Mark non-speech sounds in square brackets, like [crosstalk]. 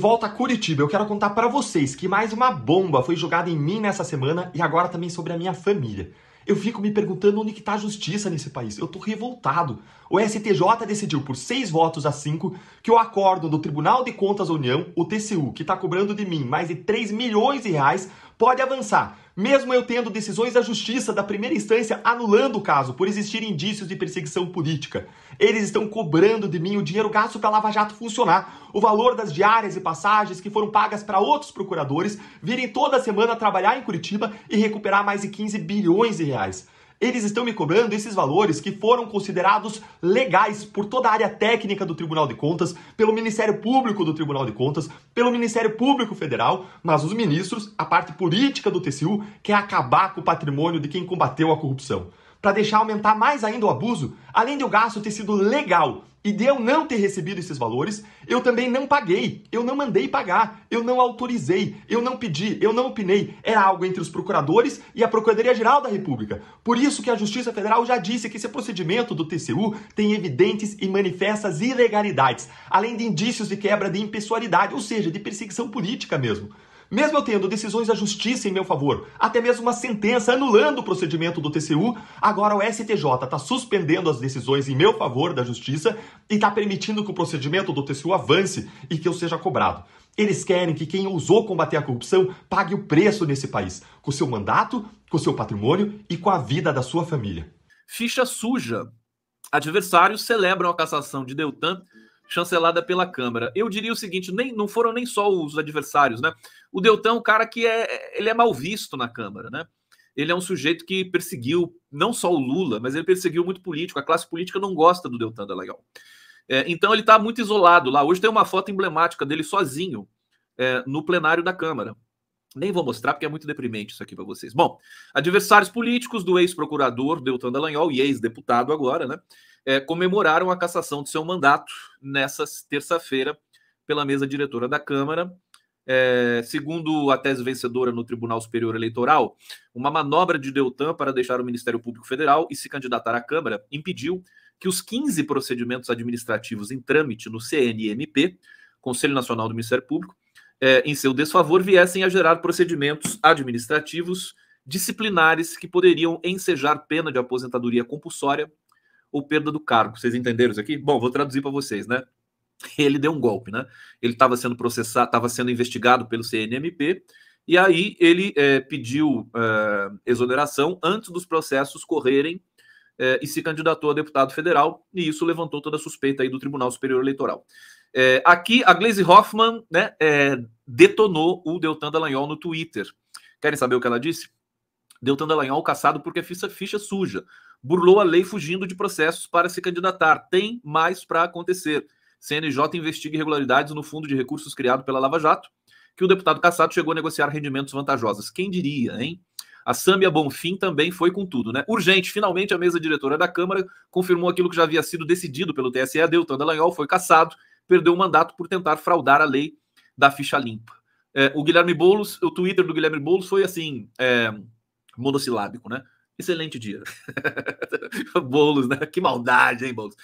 volta a Curitiba, eu quero contar para vocês que mais uma bomba foi jogada em mim nessa semana e agora também sobre a minha família. Eu fico me perguntando onde está a justiça nesse país. Eu tô revoltado. O STJ decidiu por seis votos a cinco que o acordo do Tribunal de Contas da União, o TCU, que está cobrando de mim mais de 3 milhões de reais pode avançar, mesmo eu tendo decisões da justiça da primeira instância anulando o caso por existir indícios de perseguição política. Eles estão cobrando de mim o dinheiro gasto para Lava Jato funcionar, o valor das diárias e passagens que foram pagas para outros procuradores virem toda semana trabalhar em Curitiba e recuperar mais de 15 bilhões de reais eles estão me cobrando esses valores que foram considerados legais por toda a área técnica do Tribunal de Contas, pelo Ministério Público do Tribunal de Contas, pelo Ministério Público Federal, mas os ministros, a parte política do TCU, quer acabar com o patrimônio de quem combateu a corrupção. Para deixar aumentar mais ainda o abuso, além de o gasto ter sido legal e de eu não ter recebido esses valores, eu também não paguei, eu não mandei pagar, eu não autorizei, eu não pedi, eu não opinei. Era algo entre os procuradores e a Procuradoria-Geral da República. Por isso que a Justiça Federal já disse que esse procedimento do TCU tem evidentes e manifestas ilegalidades, além de indícios de quebra de impessoalidade, ou seja, de perseguição política mesmo. Mesmo eu tendo decisões da justiça em meu favor, até mesmo uma sentença anulando o procedimento do TCU, agora o STJ está suspendendo as decisões em meu favor da justiça e está permitindo que o procedimento do TCU avance e que eu seja cobrado. Eles querem que quem ousou combater a corrupção pague o preço nesse país, com seu mandato, com seu patrimônio e com a vida da sua família. Ficha suja. Adversários celebram a cassação de Deltan chancelada pela Câmara. Eu diria o seguinte: nem, não foram nem só os adversários, né? O Deltan é um cara que é, ele é mal visto na Câmara, né? Ele é um sujeito que perseguiu não só o Lula, mas ele perseguiu muito político. A classe política não gosta do Deltan da É, então ele está muito isolado lá. Hoje tem uma foto emblemática dele sozinho é, no plenário da Câmara. Nem vou mostrar porque é muito deprimente isso aqui para vocês. Bom, adversários políticos do ex-procurador Deltan Dallagnol e ex-deputado agora, né? é, comemoraram a cassação de seu mandato nessa terça-feira pela mesa diretora da Câmara. É, segundo a tese vencedora no Tribunal Superior Eleitoral, uma manobra de Deltan para deixar o Ministério Público Federal e se candidatar à Câmara impediu que os 15 procedimentos administrativos em trâmite no CNMP, Conselho Nacional do Ministério Público, é, em seu desfavor, viessem a gerar procedimentos administrativos disciplinares que poderiam ensejar pena de aposentadoria compulsória ou perda do cargo. Vocês entenderam isso aqui? Bom, vou traduzir para vocês, né? Ele deu um golpe, né? Ele estava sendo processado, estava sendo investigado pelo CNMP, e aí ele é, pediu é, exoneração antes dos processos correrem é, e se candidatou a deputado federal, e isso levantou toda a suspeita aí do Tribunal Superior Eleitoral. É, aqui, a Glaze Hoffman né, é, detonou o Deltan Dallagnol no Twitter. Querem saber o que ela disse? Deltan Dallagnol caçado porque é ficha, ficha suja burlou a lei fugindo de processos para se candidatar. Tem mais para acontecer. CNJ investiga irregularidades no fundo de recursos criado pela Lava Jato, que o deputado Cassado chegou a negociar rendimentos vantajosos. Quem diria, hein? A Sâmia Bonfim também foi com tudo, né? Urgente, finalmente a mesa diretora da Câmara confirmou aquilo que já havia sido decidido pelo TSE. Deltan Dallagnol foi cassado, perdeu o mandato por tentar fraudar a lei da ficha limpa. É, o Guilherme Boulos, o Twitter do Guilherme Boulos foi assim, é, monossilábico, né? Excelente dia. [laughs] Bolos, né? Que maldade, hein, Bolos?